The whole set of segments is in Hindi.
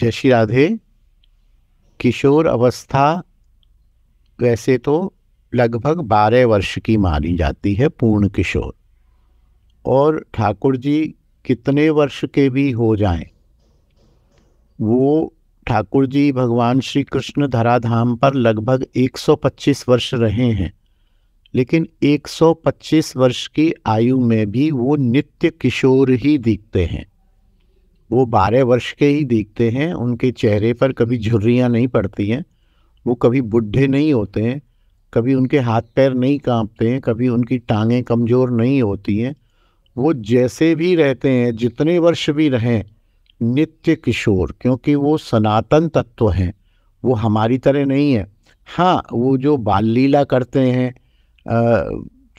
जय श्री राधे किशोर अवस्था वैसे तो लगभग बारह वर्ष की मानी जाती है पूर्ण किशोर और ठाकुर जी कितने वर्ष के भी हो जाएं वो ठाकुर जी भगवान श्री कृष्ण धराधाम पर लगभग 125 वर्ष रहे हैं लेकिन 125 वर्ष की आयु में भी वो नित्य किशोर ही दिखते हैं वो बारह वर्ष के ही दिखते हैं उनके चेहरे पर कभी झुर्रियाँ नहीं पड़ती हैं वो कभी बुढ़े नहीं होते हैं कभी उनके हाथ पैर नहीं कांपते हैं कभी उनकी टांगें कमज़ोर नहीं होती हैं वो जैसे भी रहते हैं जितने वर्ष भी रहें नित्य किशोर क्योंकि वो सनातन तत्व हैं वो हमारी तरह नहीं है हाँ वो जो बाल लीला करते हैं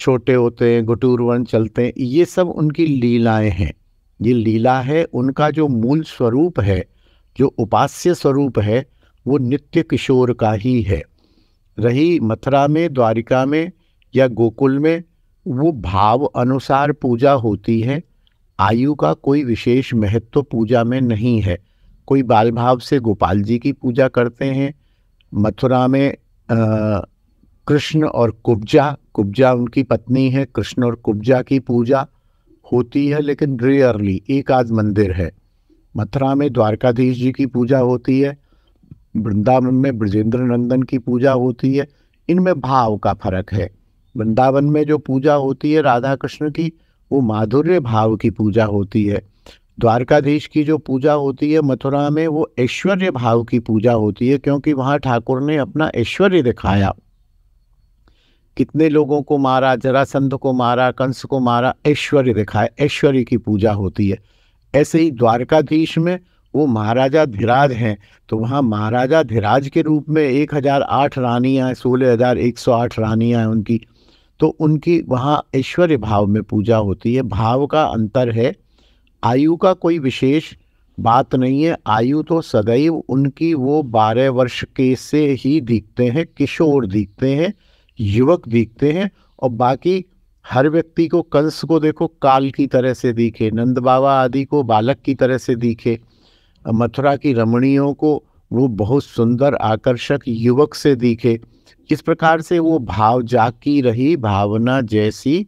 छोटे होते हैं घुटूरवन चलते हैं ये सब उनकी लीलाएं हैं ये लीला है उनका जो मूल स्वरूप है जो उपास्य स्वरूप है वो नित्य किशोर का ही है रही मथुरा में द्वारिका में या गोकुल में वो भाव अनुसार पूजा होती है आयु का कोई विशेष महत्व तो पूजा में नहीं है कोई बाल भाव से गोपाल जी की पूजा करते हैं मथुरा में कृष्ण और कुब्जा कुब्जा उनकी पत्नी है कृष्ण और कुब्जा की पूजा होती है लेकिन रेयरली एक आध मंदिर है मथुरा में द्वारकाधीश जी की पूजा होती है वृंदावन में ब्रजेंद्र नंदन की पूजा होती है इनमें भाव का फर्क है वृंदावन में जो पूजा होती है राधा कृष्ण की वो माधुर्य भाव की पूजा होती है द्वारकाधीश की जो पूजा होती है मथुरा में वो ऐश्वर्य भाव की पूजा होती है क्योंकि वहाँ ठाकुर ने अपना ऐश्वर्य दिखाया कितने लोगों को मारा जरासंध को मारा कंस को मारा ऐश्वर्य दिखाए ऐश्वर्य की पूजा होती है ऐसे ही द्वारकाधीश में वो महाराजा धीराज हैं तो वहाँ महाराजा धीराज के रूप में एक हज़ार आठ रानियाँ हैं सोलह हज़ार एक सौ आठ रानियाँ हैं उनकी तो उनकी वहाँ ऐश्वर्य भाव में पूजा होती है भाव का अंतर है आयु का कोई विशेष बात नहीं है आयु तो सदैव उनकी वो बारह वर्ष के से ही दिखते हैं किशोर दिखते हैं युवक दिखते हैं और बाकी हर व्यक्ति को कंस को देखो काल की तरह से दिखे नंद बाबा आदि को बालक की तरह से दिखे मथुरा की रमणियों को वो बहुत सुंदर आकर्षक युवक से दिखे इस प्रकार से वो भाव जाकी रही भावना जैसी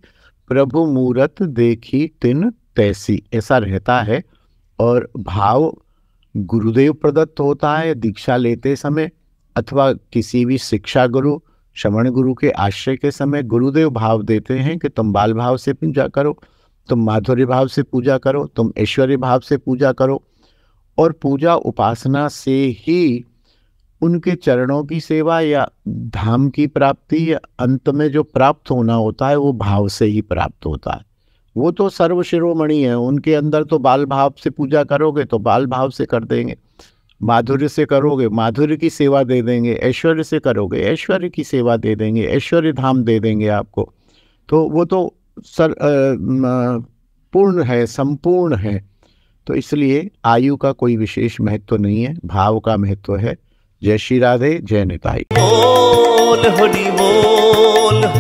प्रभु मूरत देखी तिन तैसी ऐसा रहता है और भाव गुरुदेव प्रदत्त होता है दीक्षा लेते समय अथवा किसी भी शिक्षा गुरु श्रवण गुरु के आश्रय के समय गुरुदेव भाव देते हैं कि तुम बाल भाव से पूजा करो तुम माधुर्य भाव से पूजा करो तुम ऐश्वर्य भाव से पूजा करो और पूजा उपासना से ही उनके चरणों की सेवा या धाम की प्राप्ति या अंत में जो प्राप्त होना होता है वो भाव से ही प्राप्त होता है वो तो सर्वशिरोमणि है उनके अंदर तो बाल भाव से पूजा करोगे तो बाल भाव से कर देंगे माधुर्य से करोगे माधुर्य की सेवा दे देंगे ऐश्वर्य से करोगे ऐश्वर्य की सेवा दे देंगे ऐश्वर्य धाम दे देंगे आपको तो वो तो सर पूर्ण है संपूर्ण है तो इसलिए आयु का कोई विशेष महत्व तो नहीं है भाव का महत्व तो है जय श्री राधे जय निताई बोल बोल